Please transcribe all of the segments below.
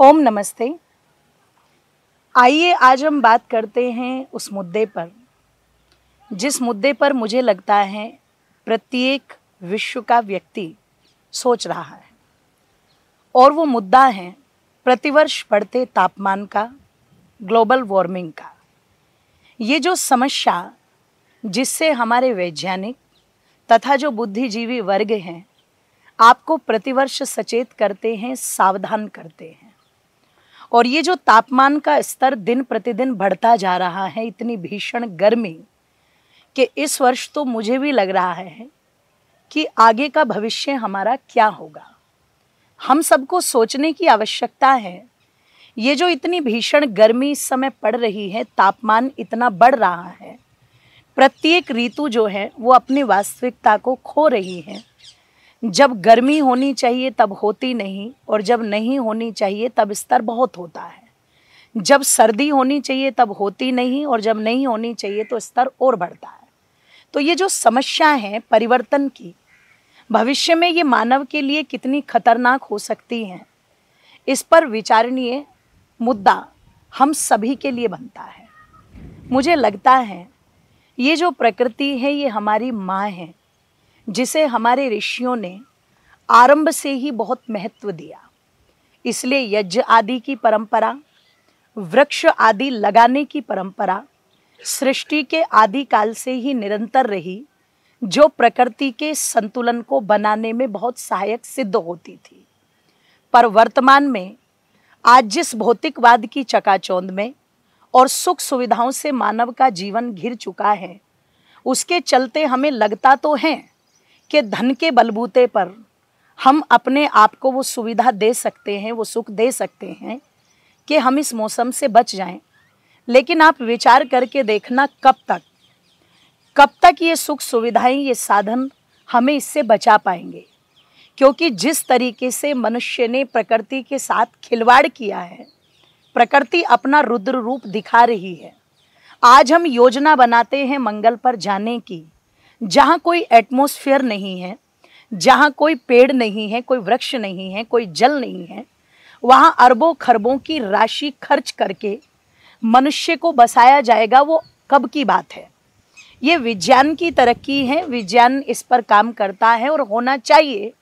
ओम नमस्ते आइए आज हम बात करते हैं उस मुद्दे पर जिस मुद्दे पर मुझे लगता है प्रत्येक विश्व का व्यक्ति सोच रहा है और वो मुद्दा है प्रतिवर्ष बढ़ते तापमान का ग्लोबल वार्मिंग का ये जो समस्या जिससे हमारे वैज्ञानिक तथा जो बुद्धिजीवी वर्ग हैं आपको प्रतिवर्ष सचेत करते हैं सावधान करते हैं और ये जो तापमान का स्तर दिन प्रतिदिन बढ़ता जा रहा है इतनी भीषण गर्मी कि इस वर्ष तो मुझे भी लग रहा है कि आगे का भविष्य हमारा क्या होगा हम सबको सोचने की आवश्यकता है ये जो इतनी भीषण गर्मी इस समय पड़ रही है तापमान इतना बढ़ रहा है प्रत्येक ऋतु जो है वो अपनी वास्तविकता को खो रही है जब गर्मी होनी चाहिए तब होती नहीं और जब नहीं होनी चाहिए तब स्तर बहुत होता है जब सर्दी होनी चाहिए तब होती नहीं और जब नहीं होनी चाहिए तो स्तर और बढ़ता है तो ये जो समस्या है परिवर्तन की भविष्य में ये मानव के लिए कितनी खतरनाक हो सकती हैं इस पर विचारणीय मुद्दा हम सभी के लिए बनता है मुझे लगता है ये जो प्रकृति है ये हमारी माँ है जिसे हमारे ऋषियों ने आरंभ से ही बहुत महत्व दिया इसलिए यज्ञ आदि की परंपरा वृक्ष आदि लगाने की परंपरा सृष्टि के आदि काल से ही निरंतर रही जो प्रकृति के संतुलन को बनाने में बहुत सहायक सिद्ध होती थी पर वर्तमान में आज जिस भौतिकवाद की चकाचौंध में और सुख सुविधाओं से मानव का जीवन घिर चुका है उसके चलते हमें लगता तो है कि धन के बलबूते पर हम अपने आप को वो सुविधा दे सकते हैं वो सुख दे सकते हैं कि हम इस मौसम से बच जाएं लेकिन आप विचार करके देखना कब तक कब तक ये सुख सुविधाएं ये साधन हमें इससे बचा पाएंगे क्योंकि जिस तरीके से मनुष्य ने प्रकृति के साथ खिलवाड़ किया है प्रकृति अपना रुद्र रूप दिखा रही है आज हम योजना बनाते हैं मंगल पर जाने की जहाँ कोई एटमोसफियर नहीं है जहाँ कोई पेड़ नहीं है कोई वृक्ष नहीं है कोई जल नहीं है वहाँ अरबों खरबों की राशि खर्च करके मनुष्य को बसाया जाएगा वो कब की बात है ये विज्ञान की तरक्की है विज्ञान इस पर काम करता है और होना चाहिए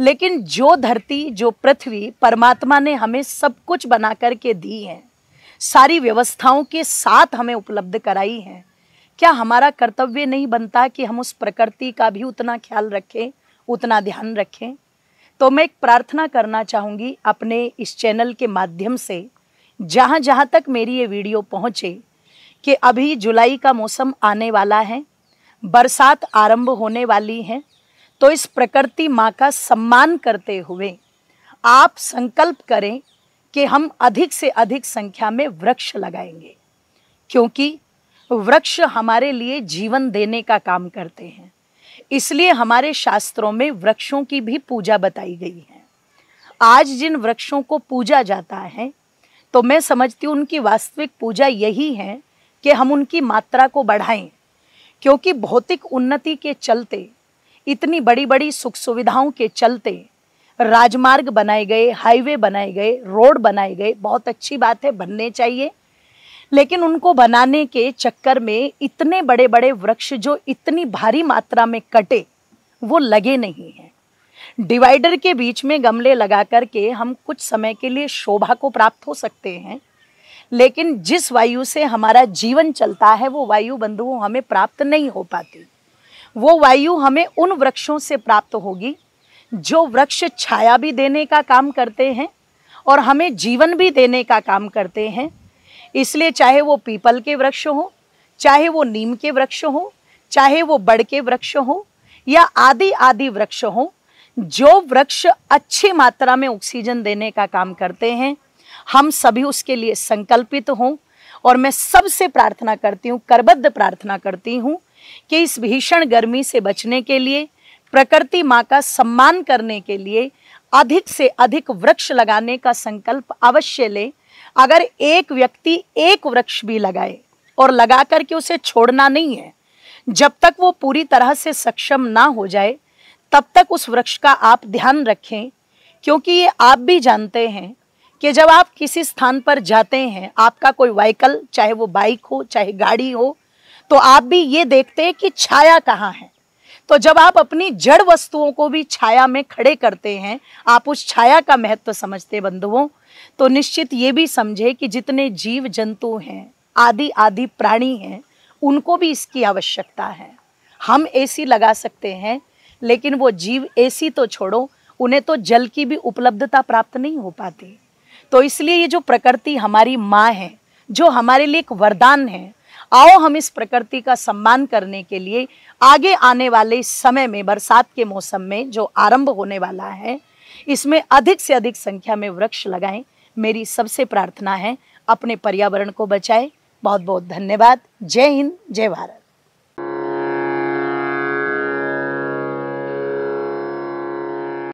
लेकिन जो धरती जो पृथ्वी परमात्मा ने हमें सब कुछ बना करके दी है सारी व्यवस्थाओं के साथ हमें उपलब्ध कराई हैं क्या हमारा कर्तव्य नहीं बनता कि हम उस प्रकृति का भी उतना ख्याल रखें उतना ध्यान रखें तो मैं एक प्रार्थना करना चाहूँगी अपने इस चैनल के माध्यम से जहाँ जहाँ तक मेरी ये वीडियो पहुँचे कि अभी जुलाई का मौसम आने वाला है बरसात आरंभ होने वाली है तो इस प्रकृति माँ का सम्मान करते हुए आप संकल्प करें कि हम अधिक से अधिक संख्या में वृक्ष लगाएंगे क्योंकि वृक्ष हमारे लिए जीवन देने का काम करते हैं इसलिए हमारे शास्त्रों में वृक्षों की भी पूजा बताई गई है आज जिन वृक्षों को पूजा जाता है तो मैं समझती हूँ उनकी वास्तविक पूजा यही है कि हम उनकी मात्रा को बढ़ाएं क्योंकि भौतिक उन्नति के चलते इतनी बड़ी बड़ी सुख सुविधाओं के चलते राजमार्ग बनाए गए हाईवे बनाए गए रोड बनाए गए बहुत अच्छी बात है बनने चाहिए लेकिन उनको बनाने के चक्कर में इतने बड़े बड़े वृक्ष जो इतनी भारी मात्रा में कटे वो लगे नहीं हैं डिवाइडर के बीच में गमले लगा करके हम कुछ समय के लिए शोभा को प्राप्त हो सकते हैं लेकिन जिस वायु से हमारा जीवन चलता है वो वायु बंधुओं हमें प्राप्त नहीं हो पाती वो वायु हमें उन वृक्षों से प्राप्त होगी जो वृक्ष छाया भी देने का काम करते हैं और हमें जीवन भी देने का काम करते हैं इसलिए चाहे वो पीपल के वृक्ष हों चाहे वो नीम के वृक्ष हों चाहे वो बड़ के वृक्ष हों या आदि आदि वृक्ष हों जो वृक्ष अच्छी मात्रा में ऑक्सीजन देने का काम करते हैं हम सभी उसके लिए संकल्पित हों और मैं सबसे प्रार्थना करती हूँ करबद्ध प्रार्थना करती हूँ कि इस भीषण गर्मी से बचने के लिए प्रकृति माँ का सम्मान करने के लिए अधिक से अधिक वृक्ष लगाने का संकल्प अवश्य लें अगर एक व्यक्ति एक वृक्ष भी लगाए और लगा करके उसे छोड़ना नहीं है जब तक वो पूरी तरह से सक्षम ना हो जाए तब तक उस वृक्ष का आप ध्यान रखें क्योंकि ये आप भी जानते हैं कि जब आप किसी स्थान पर जाते हैं आपका कोई व्हीकल चाहे वो बाइक हो चाहे गाड़ी हो तो आप भी ये देखते हैं कि छाया कहाँ है तो जब आप अपनी जड़ वस्तुओं को भी छाया में खड़े करते हैं आप उस छाया का महत्व समझते बंधुओं तो निश्चित ये भी समझे कि जितने जीव जंतु हैं आदि आदि प्राणी हैं उनको भी इसकी आवश्यकता है हम एसी लगा सकते हैं लेकिन वो जीव एसी तो छोड़ो उन्हें तो जल की भी उपलब्धता प्राप्त नहीं हो पाती तो इसलिए ये जो प्रकृति हमारी माँ है जो हमारे लिए एक वरदान है आओ हम इस प्रकृति का सम्मान करने के लिए आगे आने वाले समय में बरसात के मौसम में जो आरंभ होने वाला है इसमें अधिक से अधिक संख्या में वृक्ष लगाएं मेरी सबसे प्रार्थना है अपने पर्यावरण को बचाएं बहुत बहुत धन्यवाद जय हिंद जय भारत